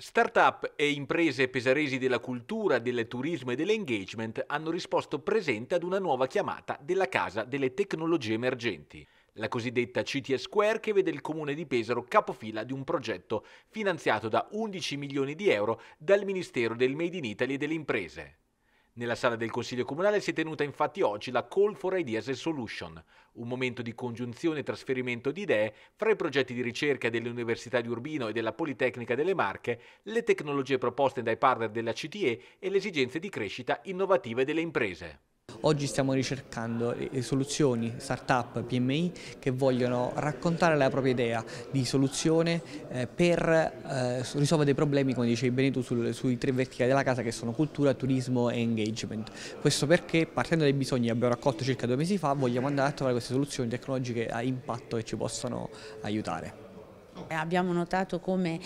Startup e imprese pesaresi della cultura, del turismo e dell'engagement hanno risposto presente ad una nuova chiamata della Casa delle Tecnologie Emergenti, la cosiddetta CTS Square che vede il comune di Pesaro capofila di un progetto finanziato da 11 milioni di euro dal Ministero del Made in Italy e delle Imprese. Nella sala del Consiglio Comunale si è tenuta infatti oggi la Call for Ideas and Solution, un momento di congiunzione e trasferimento di idee fra i progetti di ricerca delle Università di Urbino e della Politecnica delle Marche, le tecnologie proposte dai partner della CTE e le esigenze di crescita innovative delle imprese. Oggi stiamo ricercando eh, eh, soluzioni, start-up, PMI che vogliono raccontare la propria idea di soluzione eh, per risolvere dei problemi, come dicevi bene tu, sui tre verticali della casa che sono cultura, turismo e engagement. Questo perché partendo dai bisogni che abbiamo raccolto circa due mesi fa vogliamo andare a trovare queste soluzioni tecnologiche a impatto che ci possano aiutare. Abbiamo notato come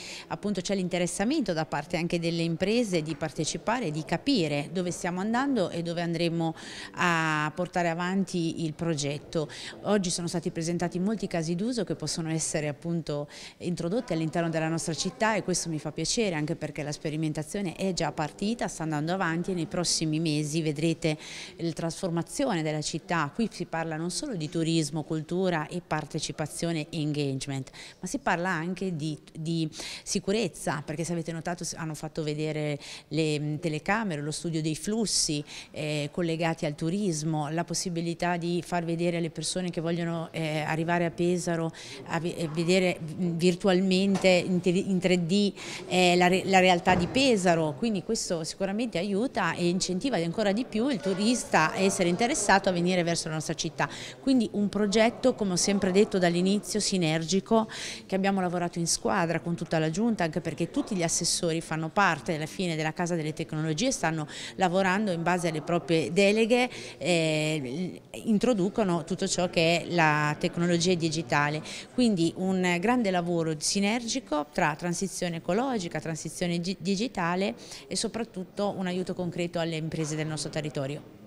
c'è l'interessamento da parte anche delle imprese di partecipare, e di capire dove stiamo andando e dove andremo a portare avanti il progetto. Oggi sono stati presentati molti casi d'uso che possono essere appunto introdotti all'interno della nostra città e questo mi fa piacere anche perché la sperimentazione è già partita, sta andando avanti e nei prossimi mesi vedrete la trasformazione della città. Qui si parla non solo di turismo, cultura e partecipazione e engagement, ma si parla parla anche di, di, sicurezza, perché se avete notato hanno fatto vedere le telecamere, lo studio dei flussi eh, collegati al turismo, la possibilità di far vedere alle persone che vogliono eh, arrivare a Pesaro, a eh, vedere virtualmente in, 3D eh, la, la realtà di Pesaro, quindi questo sicuramente aiuta e incentiva ancora di più il turista a essere interessato a venire verso la nostra città. Quindi un progetto, come ho sempre detto dall'inizio, sinergico che abbiamo abbiamo lavorato in squadra con tutta la giunta anche perché tutti gli assessori fanno parte alla fine della Casa delle Tecnologie, stanno lavorando in base alle proprie deleghe, eh, introducono tutto ciò che è la tecnologia digitale. Quindi un grande lavoro sinergico tra transizione ecologica, transizione digitale e soprattutto un aiuto concreto alle imprese del nostro territorio.